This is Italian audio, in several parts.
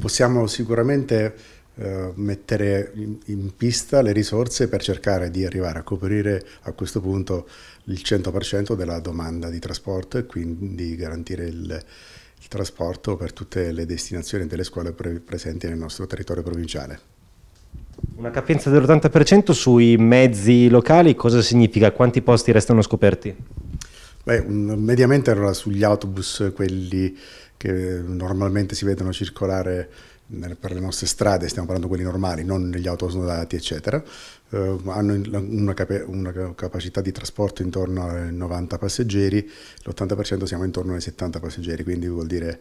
Possiamo sicuramente eh, mettere in, in, pista le risorse per cercare di arrivare a coprire a questo punto il 100% della domanda di trasporto e quindi garantire il, il trasporto per tutte le destinazioni delle scuole pre presenti nel nostro territorio provinciale. Una capienza dell'80% sui mezzi locali cosa significa? Quanti posti restano scoperti? Beh, mediamente erano sugli autobus quelli che normalmente si vedono circolare per le nostre strade, stiamo parlando di quelli normali, non gli autosnodati, eccetera, eh, hanno una, cap una, capacità di trasporto intorno ai 90 passeggeri, l'80% siamo intorno ai 70 passeggeri, quindi vuol dire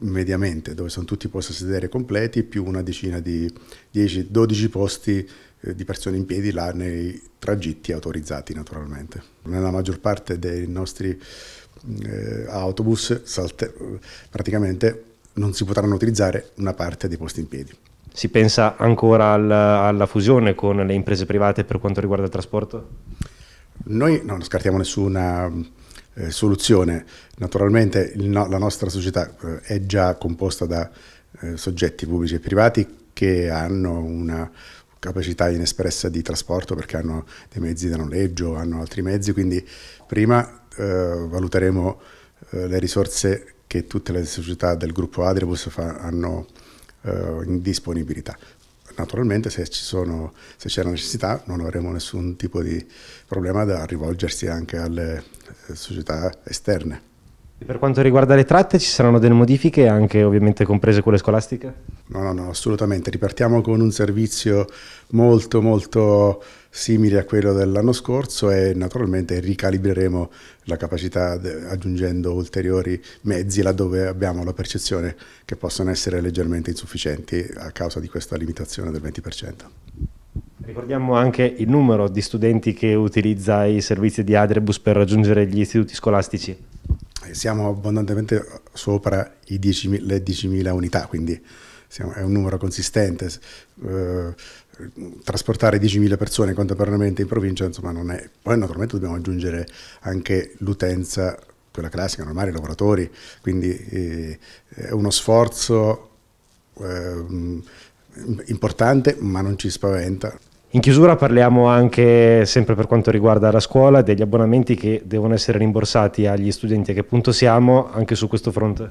mediamente, dove sono tutti i posti a sedere completi, più una decina di 10-12 posti eh, di persone in piedi là nei tragitti autorizzati naturalmente. Nella maggior parte dei nostri mm, eh, autobus praticamente non si potranno utilizzare una parte dei posti in piedi. Si pensa ancora alla, alla fusione con le imprese private per quanto riguarda il trasporto? Noi non scartiamo nessuna eh, soluzione. Naturalmente no, la nostra società eh, è già composta da eh, soggetti pubblici e privati che hanno una capacità inespressa di trasporto perché hanno dei mezzi da noleggio, hanno altri mezzi, quindi prima eh, valuteremo eh, le risorse che tutte le società del gruppo Adribus hanno eh, in disponibilità. Naturalmente se, sono, se c'è la necessità non avremo nessun tipo di problema da rivolgersi anche alle eh, società esterne. Per quanto riguarda le tratte, ci saranno delle modifiche, anche ovviamente comprese quelle scolastiche? No, no, no, assolutamente. Ripartiamo con un servizio molto, molto simile a quello dell'anno scorso e naturalmente ricalibreremo la capacità aggiungendo ulteriori mezzi laddove abbiamo la percezione che possono essere leggermente insufficienti a causa di questa limitazione del 20%. Ricordiamo anche il numero di studenti che utilizza i servizi di Adrebus per raggiungere gli istituti scolastici siamo abbondantemente sopra 10 le 10.000 unità, quindi siamo, è un numero consistente. Eh, trasportare 10.000 persone contemporaneamente in provincia, insomma, non è. Poi naturalmente dobbiamo aggiungere anche l'utenza, quella classica, normale, i lavoratori, quindi eh, è uno sforzo eh, importante, ma non ci spaventa. In chiusura parliamo anche, sempre per quanto riguarda la scuola, degli abbonamenti che devono essere rimborsati agli studenti. A che punto siamo anche su questo fronte?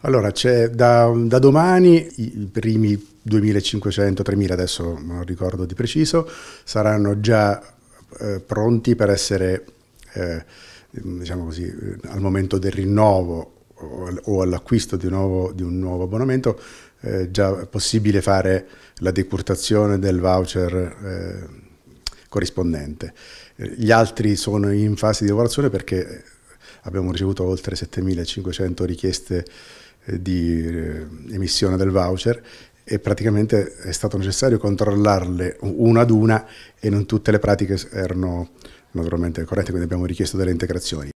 Allora, da, da, domani i primi 2.500-3.000, adesso non ricordo di preciso, saranno già eh, pronti per essere, eh, diciamo così, eh, al momento del rinnovo o all'acquisto di, di, un nuovo abbonamento eh, già possibile fare la decurtazione del voucher eh, corrispondente. Eh, gli altri sono in fase di lavorazione perché eh, abbiamo ricevuto oltre 7.500 richieste eh, di eh, emissione del voucher e praticamente è stato necessario controllarle una ad una e non tutte le pratiche erano naturalmente corrette, quindi abbiamo richiesto delle integrazioni.